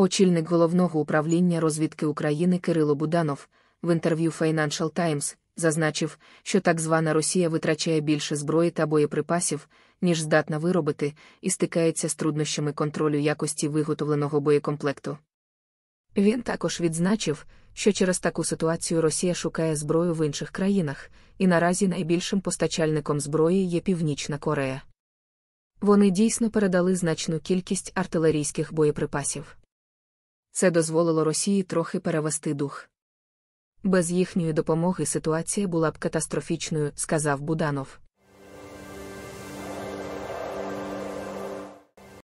Очільник головного управління розвідки України Кирило Буданов в інтерв'ю Financial Times зазначив, що так звана Росія витрачає більше зброї та боєприпасів, ніж здатна виробити, і стикається з труднощами контролю якості виготовленого боєкомплекту. Він також відзначив, що через таку ситуацію Росія шукає зброю в інших країнах, і наразі найбільшим постачальником зброї є Північна Корея. Вони дійсно передали значну кількість артилерійських боєприпасів. Це дозволило Росії трохи перевести дух. Без їхньої допомоги ситуація була б катастрофічною, сказав Буданов.